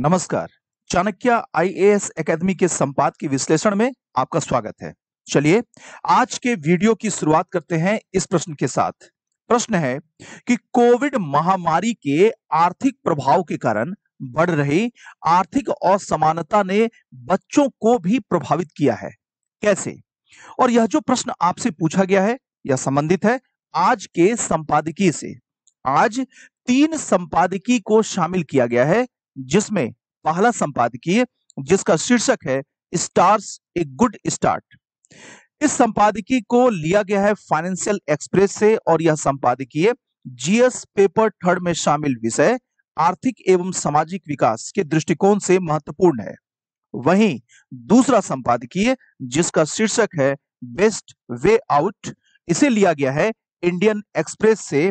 नमस्कार Chanakya IAS academy के संपाद के विश्लेषण में आपका स्वागत है चलिए आज के वीडियो की शुरुआत करते हैं इस प्रश्न के साथ प्रश्न है कि कोविड महामारी के आर्थिक प्रभाव के कारण बढ़ रही आर्थिक असमानता ने बच्चों को भी प्रभावित किया है कैसे और यह जो प्रश्न आपसे पूछा गया है यह संबंधित है आज के संपादकीय से आज तीन संपादकीय को शामिल किया गया है जिसमें पहला संपादकीय जिसका शीर्षक है स्टार्स ए गुड स्टार्ट इस संपादकीय को लिया गया है फाइनेंशियल एक्सप्रेस से और यह संपादकीय जीएस पेपर थर्ड में शामिल विषय आर्थिक एवं सामाजिक विकास के दृष्टिकोण से महत्वपूर्ण है वहीं दूसरा संपादकीय जिसका शीर्षक है बेस्ट वे आउट इसे लिया गया है इंडियन एक्सप्रेस से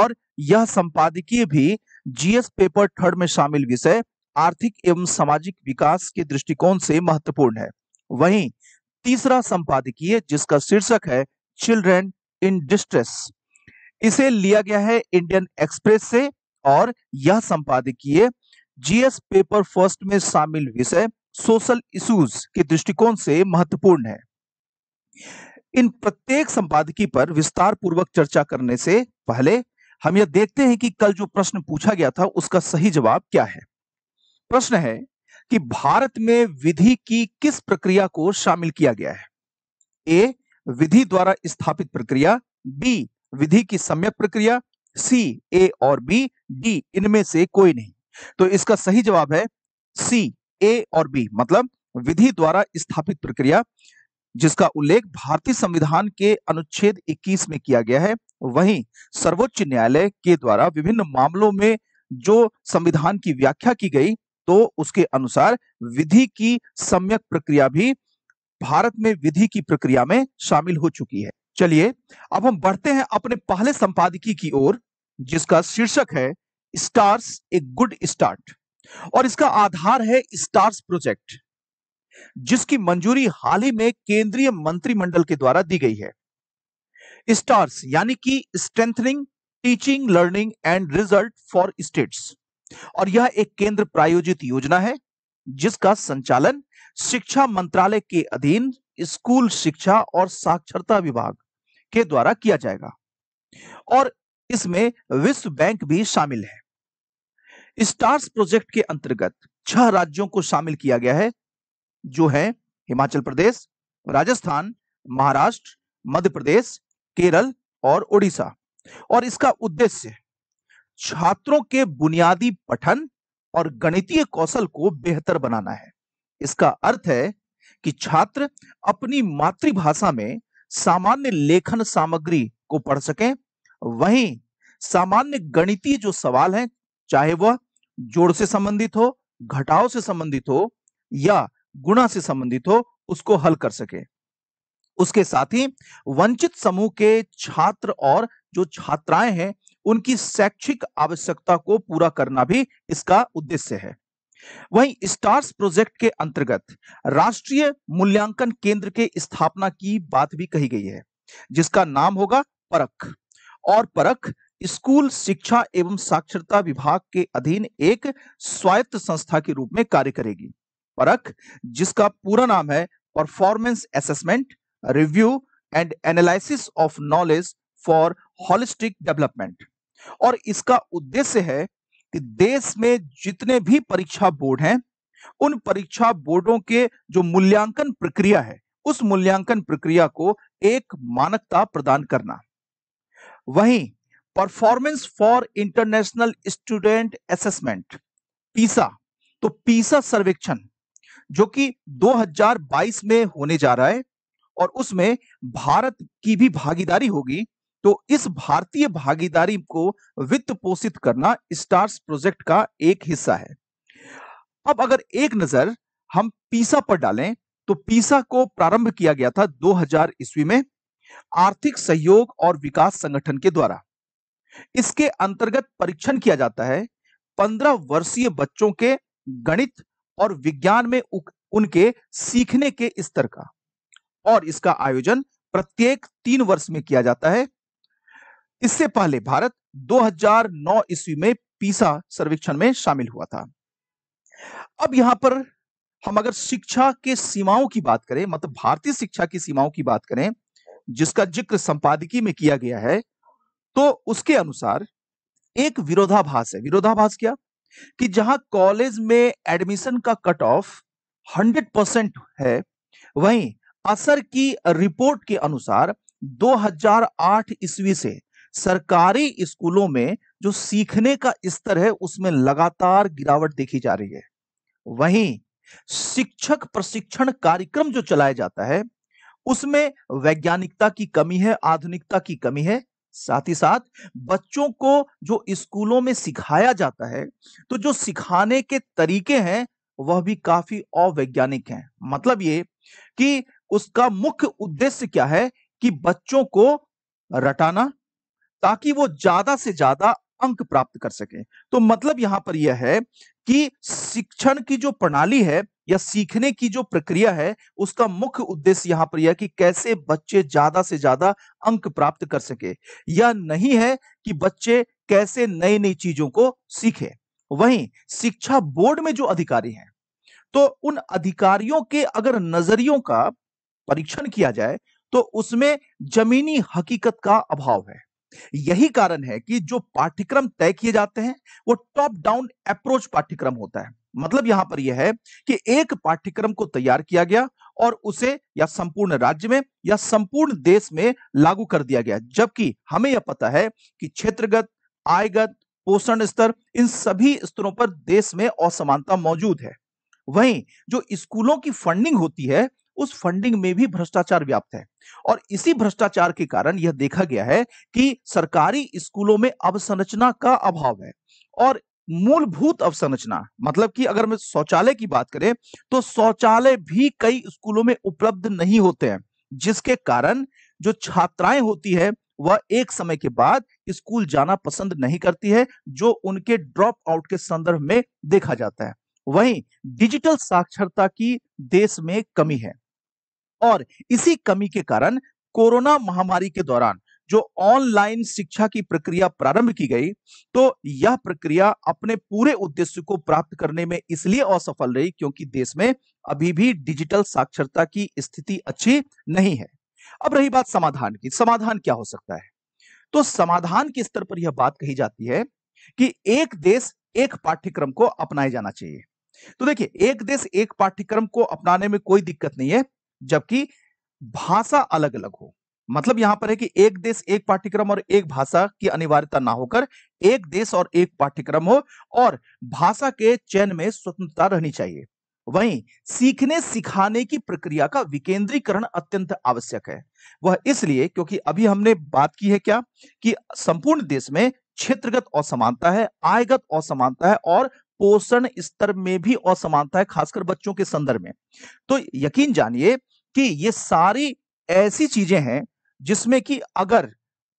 और यह संपादकीय भी जीएस पेपर थर्ड में शामिल विषय आर्थिक एवं सामाजिक विकास के दृष्टिकोण से महत्वपूर्ण है वहीं तीसरा संपादकीय जिसका शीर्षक है चिल्ड्रेन इन डिस्ट्रेस इसे लिया गया है इंडियन एक्सप्रेस से और यह संपादकीय जीएस पेपर फर्स्ट में शामिल विषय सोशल इश्यूज के दृष्टिकोण से महत्वपूर्ण है इन प्रत्येक संपादकीय पर विस्तार पूर्वक चर्चा करने से पहले हम यह देखते हैं कि कल जो प्रश्न पूछा गया था उसका सही जवाब क्या है प्रश्न है कि भारत में विधि की किस प्रक्रिया को शामिल किया गया है ए विधि द्वारा स्थापित प्रक्रिया बी विधि की सम्यक प्रक्रिया सी ए और बी डी इनमें से कोई नहीं तो इसका सही जवाब है सी ए और बी मतलब विधि द्वारा स्थापित प्रक्रिया जिसका उल्लेख भारतीय संविधान के अनुच्छेद 21 में किया गया है वहीं सर्वोच्च न्यायालय के द्वारा विभिन्न मामलों में जो संविधान की व्याख्या की गई तो उसके अनुसार विधि की सम्यक प्रक्रिया भी भारत में विधि की प्रक्रिया में शामिल हो चुकी है चलिए अब हम बढ़ते हैं अपने पहले संपादकीय की ओर जिसका शीर्षक है स्टार्स ए गुड स्टार्ट और इसका आधार है स्टार्स प्रोजेक्ट जिसकी मंजूरी हाल ही में केंद्रीय मंत्रिमंडल के द्वारा दी गई है स्टार्स यानी कि strengthening teaching learning and result for states और यह एक केंद्र प्रायोजित योजना है जिसका संचालन शिक्षा मंत्रालय के अधीन स्कूल शिक्षा और साक्षरता विभाग के द्वारा किया जाएगा और इसमें विश्व बैंक भी शामिल है स्टार्स प्रोजेक्ट के अंतर्गत छह राज्यों को शामिल किया गया है जो है हिमाचल प्रदेश राजस्थान महाराष्ट्र मध्य प्रदेश केरल और ओडिशा और इसका उद्देश्य छात्रों के बुनियादी पठन और गणितीय कौशल को बेहतर बनाना है इसका अर्थ है कि छात्र अपनी मातृभाषा में सामान्य लेखन सामग्री को पढ़ सकें वहीं सामान्य गणितीय जो सवाल हैं चाहे वह जोड़ से संबंधित हो घटाव से संबंधित हो या गुणा से संबंधित हो उसको हल कर सके उसके साथ ही वंचित समूह के छात्र और जो छात्राएं हैं उनकी शैक्षिक आवश्यकता को पूरा करना भी इसका उद्देश्य है वहीं स्टार्स प्रोजेक्ट के अंतर्गत राष्ट्रीय मूल्यांकन केंद्र के स्थापना की बात भी कही गई है जिसका नाम होगा परख और परख स्कूल शिक्षा एवं साक्षरता विभाग के अधीन एक स्वायत्त संस्था के रूप में कार्य करेगी परख जिसका पूरा नाम है performance assessment review and analysis of knowledge for holistic development और इसका उद्देश्य है कि देश में जितने भी परीक्षा बोर्ड हैं उन परीक्षा बोर्डों के जो मूल्यांकन प्रक्रिया है उस मूल्यांकन प्रक्रिया को एक मानकता प्रदान करना वहीं performance for international student assessment PISA तो पीसा सर्वेक्षण जो कि 2022 में होने जा रहा है और उसमें भारत की भी भागीदारी होगी तो इस भारतीय भागीदारी को वित्त पोषित करना स्टार्स प्रोजेक्ट का एक हिस्सा है अब अगर एक नजर हम पीसा पर डालें तो पीसा को प्रारंभ किया गया था 2000 ईस्वी में आर्थिक सहयोग और विकास संगठन के द्वारा इसके अंतर्गत परीक्षण किया जाता है 15 वर्षीय बच्चों के गणित और विज्ञान में उनके सीखने के स्तर का और इसका आयोजन प्रत्येक तीन वर्ष में किया जाता है इससे पहले भारत 2009 ईस्वी में पीसा सर्वेक्षण में शामिल हुआ था अब यहां पर हम अगर शिक्षा के सीमाओं की बात करें मतलब भारतीय शिक्षा की सीमाओं की बात करें जिसका जिक्र संपादकीय में किया गया है तो उसके अनुसार एक विरोधाभास है विरोधाभास क्या कि जहां कॉलेज में एडमिशन का कट ऑफ हंड्रेड परसेंट है वहीं असर की रिपोर्ट के अनुसार 2008 ईस्वी से सरकारी स्कूलों में जो सीखने का स्तर है उसमें लगातार गिरावट देखी जा रही है वहीं शिक्षक प्रशिक्षण कार्यक्रम जो चलाया जाता है उसमें वैज्ञानिकता की कमी है आधुनिकता की कमी है साथ ही साथ बच्चों को जो स्कूलों में सिखाया जाता है तो जो सिखाने के तरीके हैं वह भी काफी अवैज्ञानिक हैं मतलब ये कि उसका मुख्य उद्देश्य क्या है कि बच्चों को रटाना ताकि वो ज्यादा से ज्यादा अंक प्राप्त कर सके तो मतलब यहां पर यह है कि शिक्षण की जो प्रणाली है या सीखने की जो प्रक्रिया है उसका मुख्य उद्देश्य यहां पर यह कि कैसे बच्चे ज्यादा से ज्यादा अंक प्राप्त कर सके या नहीं है कि बच्चे कैसे नई नई चीजों को सीखे वहीं शिक्षा बोर्ड में जो अधिकारी हैं तो उन अधिकारियों के अगर नजरियों का परीक्षण किया जाए तो उसमें जमीनी हकीकत का अभाव है यही कारण है कि जो पाठ्यक्रम तय किए जाते हैं वो टॉप डाउन अप्रोच पाठ्यक्रम होता है मतलब यहां पर यह है कि एक पाठ्यक्रम को तैयार किया गया और उसे या संपूर्ण राज्य में या संपूर्ण देश में लागू कर दिया गया जबकि हमें यह पता है कि क्षेत्रगत आयगत पोषण स्तर इन सभी स्तरों पर देश में असमानता मौजूद है वहीं जो स्कूलों की फंडिंग होती है उस फंडिंग में भी भ्रष्टाचार व्याप्त है और इसी भ्रष्टाचार के कारण यह देखा गया है कि सरकारी स्कूलों में अवसंरचना का अभाव है और मूलभूत अवसंरचना मतलब कि अगर मैं शौचालय की बात करें तो शौचालय भी कई स्कूलों में उपलब्ध नहीं होते हैं जिसके कारण जो छात्राएं होती है वह एक समय के बाद स्कूल जाना पसंद नहीं करती है जो उनके ड्रॉप आउट के संदर्भ में देखा जाता है वहीं डिजिटल साक्षरता की देश में कमी है और इसी कमी के कारण कोरोना महामारी के दौरान जो ऑनलाइन शिक्षा की प्रक्रिया प्रारंभ की गई तो यह प्रक्रिया अपने पूरे उद्देश्य को प्राप्त करने में इसलिए असफल रही क्योंकि देश में अभी भी डिजिटल साक्षरता की स्थिति अच्छी नहीं है अब रही बात समाधान की समाधान क्या हो सकता है तो समाधान के स्तर पर यह बात कही जाती है कि एक देश एक पाठ्यक्रम को अपनाया जाना चाहिए तो देखिए एक देश एक पाठ्यक्रम को अपनाने में कोई दिक्कत नहीं है जबकि भाषा अलग अलग हो मतलब यहां पर है कि एक देश एक पाठ्यक्रम और एक भाषा की अनिवार्यता ना होकर एक देश और एक पाठ्यक्रम हो और भाषा के चयन में स्वतंत्रता रहनी चाहिए वहीं सीखने सिखाने की प्रक्रिया का विकेंद्रीकरण अत्यंत आवश्यक है वह इसलिए क्योंकि अभी हमने बात की है क्या कि संपूर्ण देश में क्षेत्रगत असमानता है आयगत असमानता है और पोषण स्तर में भी असमानता है खासकर बच्चों के संदर्भ में तो यकीन जानिए कि ये सारी ऐसी चीजें हैं जिसमें कि अगर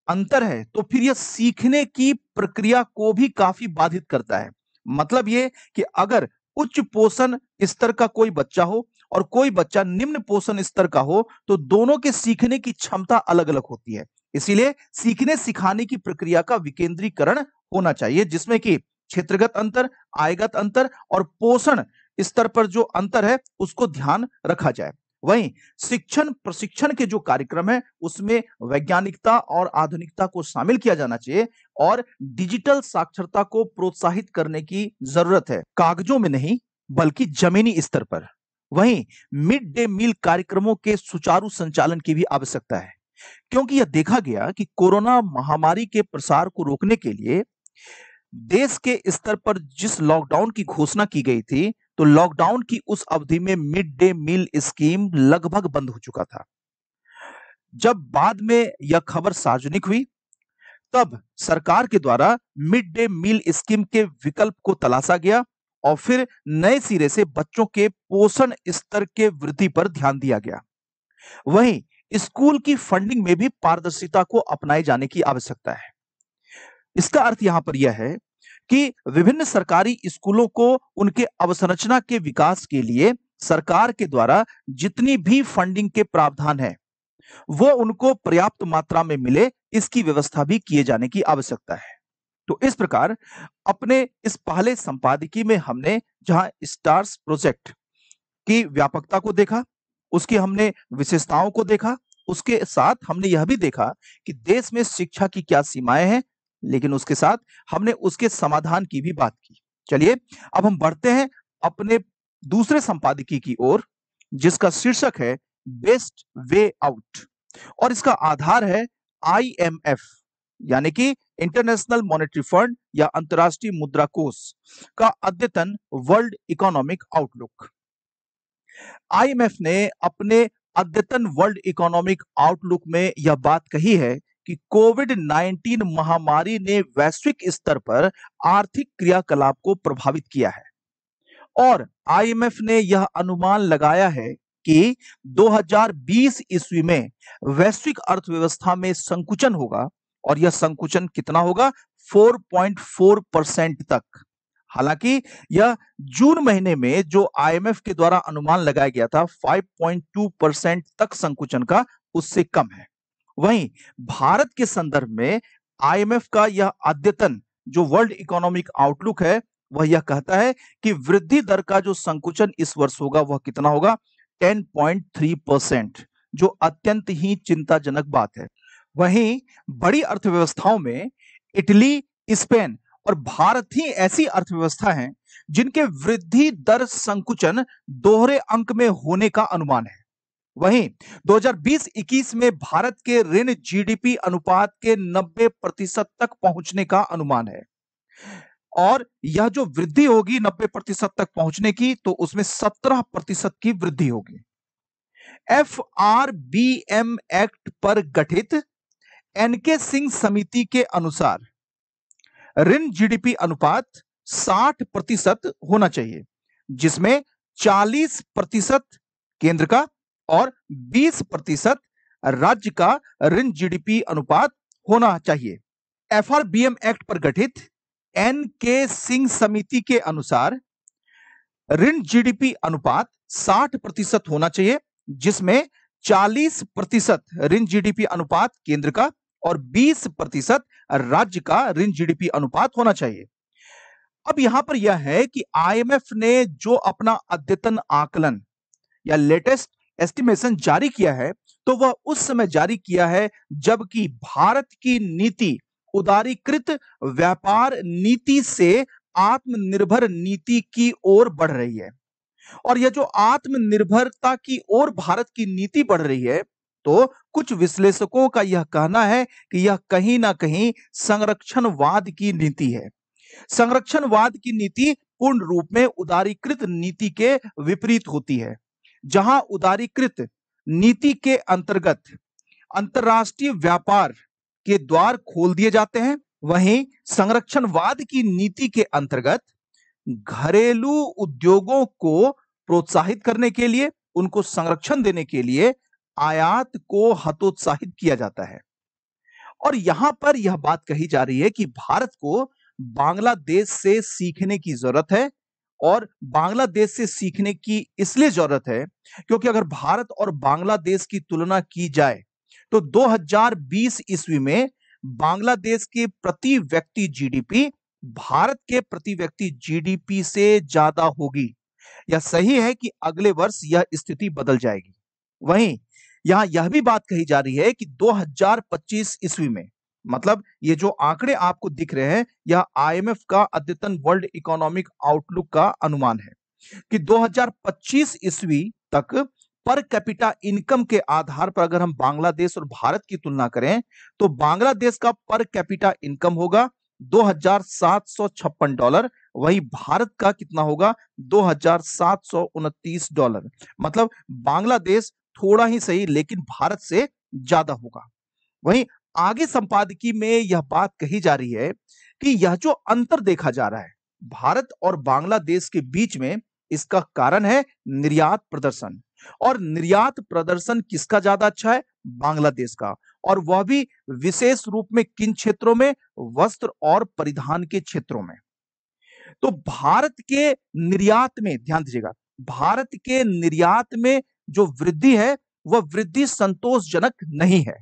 अंतर है तो फिर यह सीखने की प्रक्रिया को भी काफी बाधित करता है मतलब ये कि अगर उच्च पोषण स्तर का कोई बच्चा हो और कोई बच्चा निम्न पोषण स्तर का हो तो दोनों के सीखने की क्षमता अलग अलग होती है इसीलिए सीखने सिखाने की प्रक्रिया का विकेंद्रीकरण होना चाहिए जिसमें कि क्षेत्रगत अंतर आयगत अंतर और पोषण स्तर पर जो अंतर है उसको ध्यान रखा जाए वहीं शिक्षण प्रशिक्षण के जो कार्यक्रम है उसमें वैज्ञानिकता और आधुनिकता को शामिल किया जाना चाहिए और डिजिटल साक्षरता को प्रोत्साहित करने की जरूरत है कागजों में नहीं बल्कि जमीनी स्तर पर वहीं मिड डे मील कार्यक्रमों के सुचारू संचालन की भी आवश्यकता है क्योंकि यह देखा गया कि कोरोना महामारी के प्रसार को रोकने के लिए देश के स्तर पर जिस लॉकडाउन की घोषणा की गई थी तो लॉकडाउन की उस अवधि में मिड डे मील स्कीम लगभग बंद हो चुका था जब बाद में यह खबर सार्वजनिक हुई तब सरकार के द्वारा मिड डे मील स्कीम के विकल्प को तलाशा गया और फिर नए सिरे से बच्चों के पोषण स्तर के वृद्धि पर ध्यान दिया गया वहीं स्कूल की फंडिंग में भी पारदर्शिता को अपनाए जाने की आवश्यकता है इसका अर्थ यहां पर यह है कि विभिन्न सरकारी स्कूलों को उनके अवसंरचना के विकास के लिए सरकार के द्वारा जितनी भी फंडिंग के प्रावधान है वो उनको पर्याप्त मात्रा में मिले इसकी व्यवस्था भी किए जाने की आवश्यकता है तो इस प्रकार अपने इस पहले संपादकीय में हमने जहां स्टार्स प्रोजेक्ट की व्यापकता को देखा उसकी हमने विशेषताओं को देखा उसके साथ हमने यह भी देखा कि देश में शिक्षा की क्या सीमाएं हैं लेकिन उसके साथ हमने उसके समाधान की भी बात की चलिए अब हम बढ़ते हैं अपने दूसरे संपादकीय की ओर जिसका शीर्षक है बेस्ट वे आउट और इसका आधार है आईएमएफ यानी कि इंटरनेशनल मॉनेटरी फंड या अंतर्राष्ट्रीय मुद्रा कोष का अद्यतन वर्ल्ड इकोनॉमिक आउटलुक आईएमएफ ने अपने अद्यतन वर्ल्ड इकोनॉमिक आउटलुक में यह बात कही है कि कोविड 19 महामारी ने वैश्विक स्तर पर आर्थिक क्रियाकलाप को प्रभावित किया है और आईएमएफ ने यह अनुमान लगाया है कि 2020 ईस्वी में वैश्विक अर्थव्यवस्था में संकुचन होगा और यह संकुचन कितना होगा 4.4 परसेंट तक हालांकि यह जून महीने में जो आईएमएफ के द्वारा अनुमान लगाया गया था 5.2 परसेंट तक संकुचन का उससे कम है वहीं भारत के संदर्भ में आईएमएफ का यह अद्यतन जो वर्ल्ड इकोनॉमिक आउटलुक है वह यह कहता है कि वृद्धि दर का जो संकुचन इस वर्ष होगा वह कितना होगा 10.3 परसेंट जो अत्यंत ही चिंताजनक बात है वहीं बड़ी अर्थव्यवस्थाओं में इटली स्पेन और भारत ही ऐसी अर्थव्यवस्था हैं जिनके वृद्धि दर संकुचन दोहरे अंक में होने का अनुमान है वहीं 2020-21 में भारत के ऋण जीडीपी अनुपात के 90 प्रतिशत तक पहुंचने का अनुमान है और यह जो वृद्धि होगी 90 प्रतिशत तक पहुंचने की तो उसमें 17 प्रतिशत की वृद्धि होगी F R B M act पर गठित एनके सिंह समिति के अनुसार ऋण जीडीपी अनुपात 60 प्रतिशत होना चाहिए जिसमें 40 प्रतिशत केंद्र का और 20 प्रतिशत राज्य का ऋण जीडीपी अनुपात होना चाहिए एफआरबीएम एक्ट पर गठित एन के सिंह समिति के अनुसार ऋण जीडीपी अनुपात 60 प्रतिशत होना चाहिए जिसमें 40 प्रतिशत ऋण जीडीपी अनुपात केंद्र का और 20 प्रतिशत राज्य का ऋण जीडीपी अनुपात होना चाहिए अब यहां पर यह है कि आईएमएफ ने जो अपना अद्यतन आकलन या लेटेस्ट एस्टिमेशन जारी किया है तो वह उस समय जारी किया है जबकि भारत की नीति उदारीकृत व्यापार नीति से आत्मनिर्भर नीति की ओर बढ़ रही है और यह जो आत्मनिर्भरता की ओर भारत की नीति बढ़ रही है तो कुछ विश्लेषकों का यह कहना है कि यह कहीं ना कहीं संरक्षणवाद की नीति है संरक्षणवाद की नीति पूर्ण रूप में उदारीकृत नीति के विपरीत होती है जहां उदारीकृत नीति के अंतर्गत अंतर्राष्ट्रीय व्यापार के द्वार खोल दिए जाते हैं वहीं संरक्षणवाद की नीति के अंतर्गत घरेलू उद्योगों को प्रोत्साहित करने के लिए उनको संरक्षण देने के लिए आयात को हतोत्साहित किया जाता है और यहां पर यह बात कही जा रही है कि भारत को बांग्लादेश से सीखने की जरूरत है और बांग्लादेश से सीखने की इसलिए जरूरत है क्योंकि अगर भारत और बांग्लादेश की तुलना की जाए तो 2020 ईस्वी में बांग्लादेश के प्रति व्यक्ति जीडीपी भारत के प्रति व्यक्ति जीडीपी से ज्यादा होगी यह सही है कि अगले वर्ष यह स्थिति बदल जाएगी वहीं यहां यह भी बात कही जा रही है कि 2025 ईस्वी में मतलब ये जो आंकड़े आपको दिख रहे हैं यह आईएमएफ का अद्यतन वर्ल्ड इकोनॉमिक आउटलुक का अनुमान है कि 2025 ईस्वी तक पर कैपिटा इनकम के आधार पर अगर हम बांग्लादेश और भारत की तुलना करें तो बांग्लादेश का पर कैपिटा इनकम होगा 2756 डॉलर वही भारत का कितना होगा दो डॉलर मतलब बांग्लादेश थोड़ा ही सही लेकिन भारत से ज्यादा होगा वहीं आगे संपादकीय में यह बात कही जा रही है कि यह जो अंतर देखा जा रहा है भारत और बांग्लादेश के बीच में इसका कारण है निर्यात प्रदर्शन और निर्यात प्रदर्शन किसका ज्यादा अच्छा है बांग्लादेश का और वह भी विशेष रूप में किन क्षेत्रों में वस्त्र और परिधान के क्षेत्रों में तो भारत के निर्यात में ध्यान दीजिएगा भारत के निर्यात में जो वृद्धि है वह वृद्धि संतोषजनक नहीं है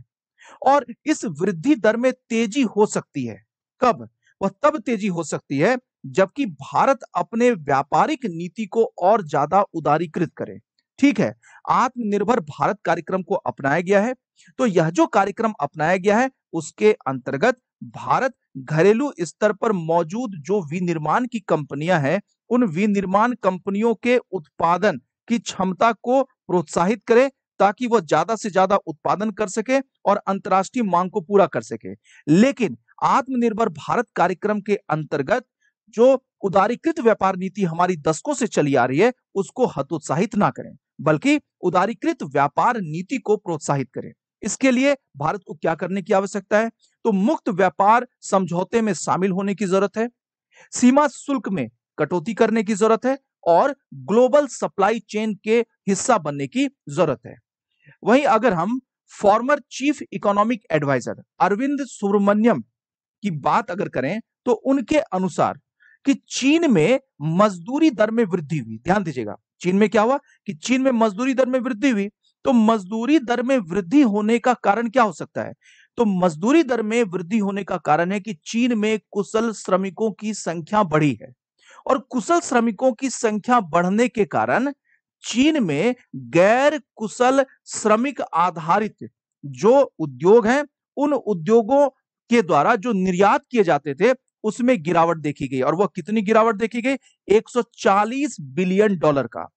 और इस वृद्धि दर में तेजी हो सकती है कब वह तब तेजी हो सकती है जबकि भारत अपने व्यापारिक नीति को और ज्यादा उदारीकृत करे ठीक है आत्मनिर्भर भारत कार्यक्रम को अपनाया गया है तो यह जो कार्यक्रम अपनाया गया है उसके अंतर्गत भारत घरेलू स्तर पर मौजूद जो विनिर्माण की कंपनियां हैं उन विनिर्माण कंपनियों के उत्पादन की क्षमता को प्रोत्साहित करे ताकि वह ज्यादा से ज्यादा उत्पादन कर सके और अंतर्राष्ट्रीय मांग को पूरा कर सके लेकिन आत्मनिर्भर भारत कार्यक्रम के अंतर्गत जो उदारीकृत व्यापार नीति हमारी दशकों से चली आ रही है उसको हतोत्साहित ना करें बल्कि उदारीकृत व्यापार नीति को प्रोत्साहित करें इसके लिए भारत को क्या करने की आवश्यकता है तो मुक्त व्यापार समझौते में शामिल होने की जरूरत है सीमा शुल्क में कटौती करने की जरूरत है और ग्लोबल सप्लाई चेन के हिस्सा बनने की जरूरत है वहीं अगर हम former chief economic adviser Arvind Subramanian की बात अगर करें तो उनके अनुसार कि चीन में मजदूरी दर में वृद्धि हुई ध्यान दीजिएगा चीन में क्या हुआ कि चीन में मजदूरी दर में वृद्धि हुई तो मजदूरी दर में वृद्धि होने का कारण क्या हो सकता है तो मजदूरी दर में वृद्धि होने का कारण है कि चीन में कुशल श्रमिकों की संख्या बढ़ी है और कुशल श्रमिकों की संख्या बढ़ने के कारण चीन में गैर कुशल श्रमिक आधारित जो उद्योग हैं उन उद्योगों के द्वारा जो निर्यात किए जाते थे उसमें गिरावट देखी गई और वह कितनी गिरावट देखी गई 140 बिलियन डॉलर का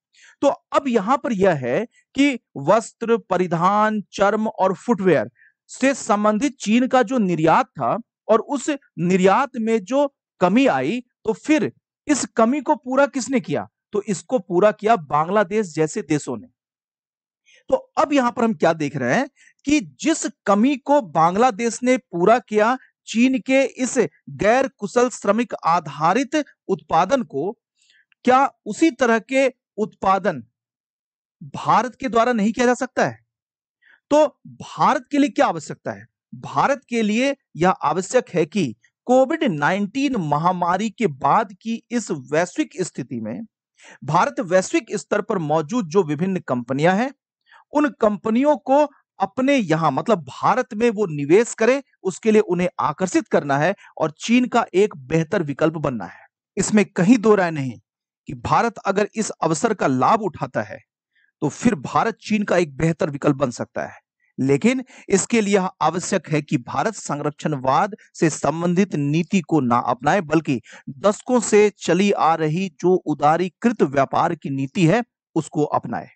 तो अब यहां पर यह है कि वस्त्र परिधान चर्म और फुटवेयर से संबंधित चीन का जो निर्यात था और उस निर्यात में जो कमी आई तो फिर इस कमी को पूरा किसने किया तो इसको पूरा किया बांग्लादेश जैसे देशों ने तो अब यहां पर हम क्या देख रहे हैं कि जिस कमी को बांग्लादेश ने पूरा किया चीन के इस गैर कुशल श्रमिक आधारित उत्पादन को क्या उसी तरह के उत्पादन भारत के द्वारा नहीं किया जा सकता है तो भारत के लिए क्या आवश्यकता है भारत के लिए यह आवश्यक है कि कोविड 19 महामारी के बाद की इस वैश्विक स्थिति में भारत वैश्विक स्तर पर मौजूद जो विभिन्न कंपनियां हैं उन कंपनियों को अपने यहां मतलब भारत में वो निवेश करें उसके लिए उन्हें आकर्षित करना है और चीन का एक बेहतर विकल्प बनना है इसमें कहीं दो राय नहीं कि भारत अगर इस अवसर का लाभ उठाता है तो फिर भारत चीन का एक बेहतर विकल्प बन सकता है लेकिन इसके लिए आवश्यक है कि भारत संरक्षणवाद से संबंधित नीति को ना अपनाए बल्कि दशकों से चली आ रही जो उदारीकृत व्यापार की नीति है उसको अपनाए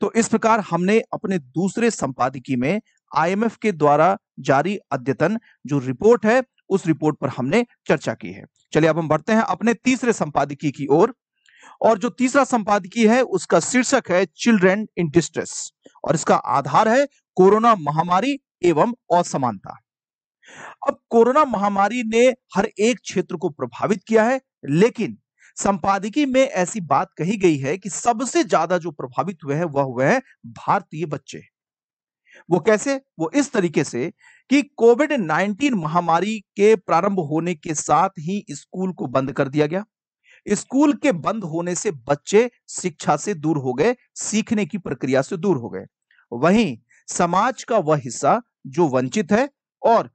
तो इस प्रकार हमने अपने दूसरे संपादकी में आईएमएफ के द्वारा जारी अद्यतन जो रिपोर्ट है उस रिपोर्ट पर हमने चर्चा की है चलिए अब हम बढ़ते हैं अपने तीसरे संपादकीय की ओर और जो तीसरा संपादकीय है उसका शीर्षक है चिल्ड्रेन इन डिस्ट्रेस और इसका आधार है कोरोना महामारी एवं असमानता अब कोरोना महामारी ने हर एक क्षेत्र को प्रभावित किया है लेकिन संपादकीय में ऐसी बात कही गई है कि सबसे ज्यादा जो प्रभावित हुए हैं वह हुए हैं भारतीय बच्चे वो कैसे वो इस तरीके से कि कोविड 19 महामारी के प्रारंभ होने के साथ ही स्कूल को बंद कर दिया गया स्कूल के बंद होने से बच्चे शिक्षा से दूर हो गए सीखने की प्रक्रिया से दूर हो गए वहीं समाज का वह हिस्सा जो वंचित है और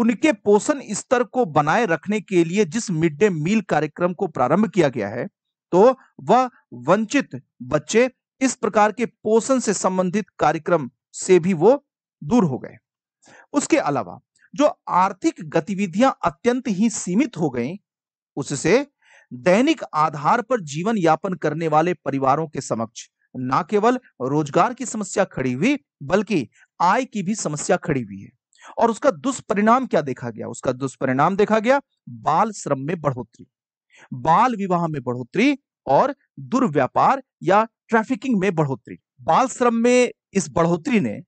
उनके पोषण स्तर को बनाए रखने के लिए जिस मिड डे मील कार्यक्रम को प्रारंभ किया गया है तो वह वंचित बच्चे इस प्रकार के पोषण से संबंधित कार्यक्रम से भी वो दूर हो गए उसके अलावा जो आर्थिक गतिविधियां अत्यंत ही सीमित हो गई उससे दैनिक आधार पर जीवन यापन करने वाले परिवारों के समक्ष न केवल रोजगार की समस्या खड़ी हुई बल्कि आय की भी समस्या खड़ी हुई है और उसका दुष्परिणाम क्या देखा गया उसका दुष्परिणाम देखा गया बाल श्रम में बढ़ोतरी बाल विवाह में बढ़ोतरी और दुर्व्यापार या ट्रैफिकिंग में बढ़ोतरी बाल श्रम में इस बढ़ोतरी ने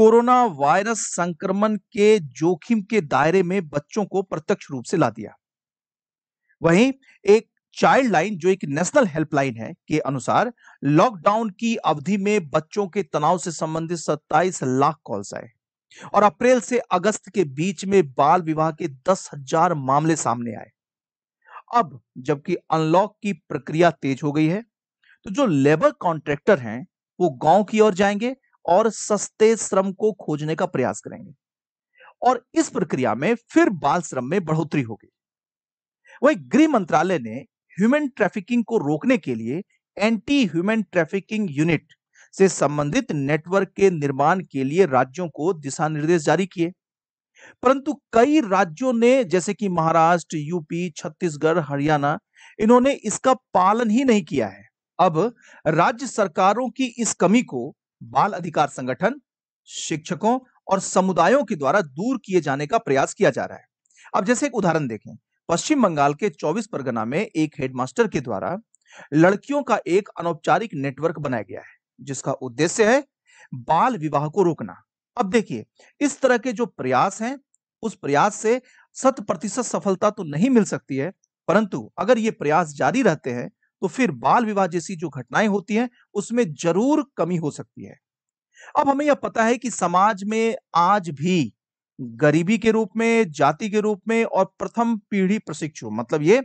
कोरोना वायरस संक्रमण के जोखिम के दायरे में बच्चों को प्रत्यक्ष रूप से ला दिया वहीं एक चाइल्ड लाइन जो एक नेशनल हेल्पलाइन है के अनुसार लॉकडाउन की अवधि में बच्चों के तनाव से संबंधित सत्ताईस लाख कॉल्स आए और अप्रैल से अगस्त के बीच में बाल विवाह के दस हजार मामले सामने आए अब जबकि अनलॉक की प्रक्रिया तेज हो गई है तो जो लेबर कॉन्ट्रैक्टर हैं वो गांव की ओर जाएंगे और सस्ते श्रम को खोजने का प्रयास करेंगे और इस प्रक्रिया में फिर बाल श्रम में बढ़ोतरी होगी वही गृह मंत्रालय ने ह्यूमन ट्रैफिकिंग को रोकने के लिए एंटी ह्यूमन ट्रैफिकिंग यूनिट से संबंधित नेटवर्क के निर्माण के लिए राज्यों को दिशा निर्देश जारी किए परंतु कई राज्यों ने जैसे कि महाराष्ट्र यूपी छत्तीसगढ़ हरियाणा इन्होंने इसका पालन ही नहीं किया है अब राज्य सरकारों की इस कमी को बाल अधिकार संगठन शिक्षकों और समुदायों के द्वारा दूर किए जाने का प्रयास किया जा रहा है अब जैसे एक उदाहरण देखें पश्चिम बंगाल के 24 परगना में एक हेडमास्टर के द्वारा लड़कियों का एक अनौपचारिक नेटवर्क बनाया गया है जिसका उद्देश्य है बाल विवाह को रोकना अब देखिए इस तरह के जो प्रयास हैं उस प्रयास से शत प्रतिशत सफलता तो नहीं मिल सकती है परंतु अगर ये प्रयास जारी रहते हैं तो फिर बाल विवाह जैसी जो घटनाएं होती हैं उसमें जरूर कमी हो सकती है अब हमें यह पता है कि समाज में आज भी गरीबी के रूप में जाति के रूप में और प्रथम पीढ़ी प्रशिक्षु मतलब ये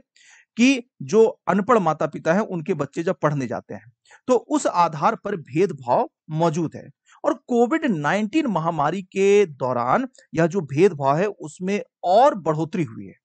कि जो अनपढ़ माता पिता है उनके बच्चे जब पढ़ने जाते हैं तो उस आधार पर भेदभाव मौजूद है और कोविड 19 महामारी के दौरान यह जो भेदभाव है उसमें और बढ़ोतरी हुई है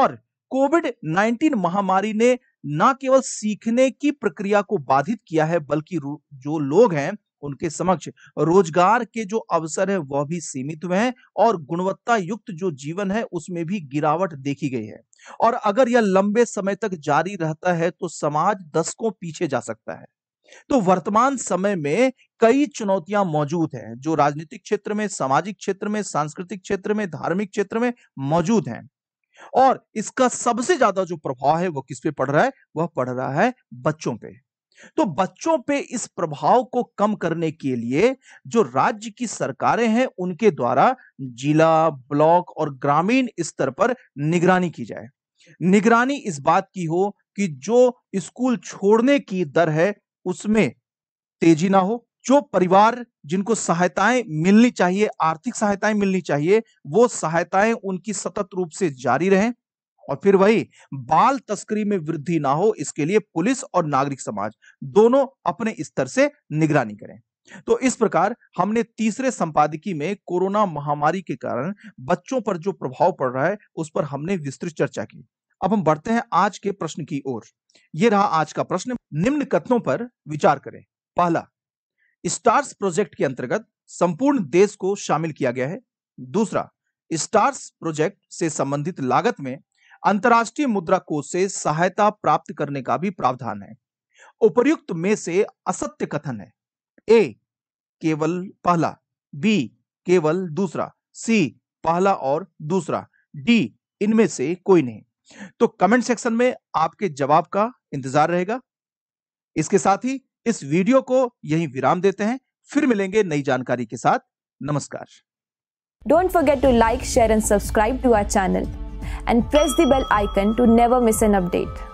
और कोविड 19 महामारी ने ना केवल सीखने की प्रक्रिया को बाधित किया है बल्कि जो लोग हैं उनके समक्ष रोजगार के जो अवसर है वह भी सीमित हुए हैं और गुणवत्ता युक्त जो जीवन है उसमें भी गिरावट देखी गई है और अगर यह लंबे समय तक जारी रहता है तो समाज दशकों पीछे जा सकता है तो वर्तमान समय में कई चुनौतियां मौजूद हैं जो राजनीतिक क्षेत्र में सामाजिक क्षेत्र में सांस्कृतिक क्षेत्र में धार्मिक क्षेत्र में मौजूद हैं और इसका सबसे ज्यादा जो प्रभाव है वो किस पे पड़ रहा है वह पड़ रहा है बच्चों पे तो बच्चों पे इस प्रभाव को कम करने के लिए जो राज्य की सरकारें हैं उनके द्वारा जिला ब्लॉक और ग्रामीण स्तर पर निगरानी की जाए निगरानी इस बात की हो कि जो स्कूल छोड़ने की दर है उसमें तेजी ना हो जो परिवार जिनको सहायताएं मिलनी चाहिए आर्थिक सहायताएं मिलनी चाहिए वो सहायताएं उनकी सतत रूप से जारी रहें और फिर वही बाल तस्करी में वृद्धि ना हो इसके लिए पुलिस और नागरिक समाज दोनों अपने स्तर से निगरानी करें तो इस प्रकार हमने तीसरे संपादकीय में कोरोना महामारी के कारण बच्चों पर जो प्रभाव पड़ रहा है उस पर हमने विस्तृत चर्चा की अब हम बढ़ते हैं आज के प्रश्न की ओर यह रहा आज का प्रश्न निम्न कथनों पर विचार करें पहला स्टार्स प्रोजेक्ट के अंतर्गत संपूर्ण देश को शामिल किया गया है दूसरा स्टार्स प्रोजेक्ट से संबंधित लागत में अंतर्राष्ट्रीय मुद्रा कोष से सहायता प्राप्त करने का भी प्रावधान है उपर्युक्त में से असत्य कथन है ए केवल पहला बी केवल दूसरा सी पहला और दूसरा डी इनमें से कोई नहीं तो कमेंट सेक्शन में आपके जवाब का इंतजार रहेगा इसके साथ ही इस वीडियो को यहीं विराम देते हैं फिर मिलेंगे नई जानकारी के साथ नमस्कार don't forget to like share and subscribe to our channel and press the bell icon to never miss an update.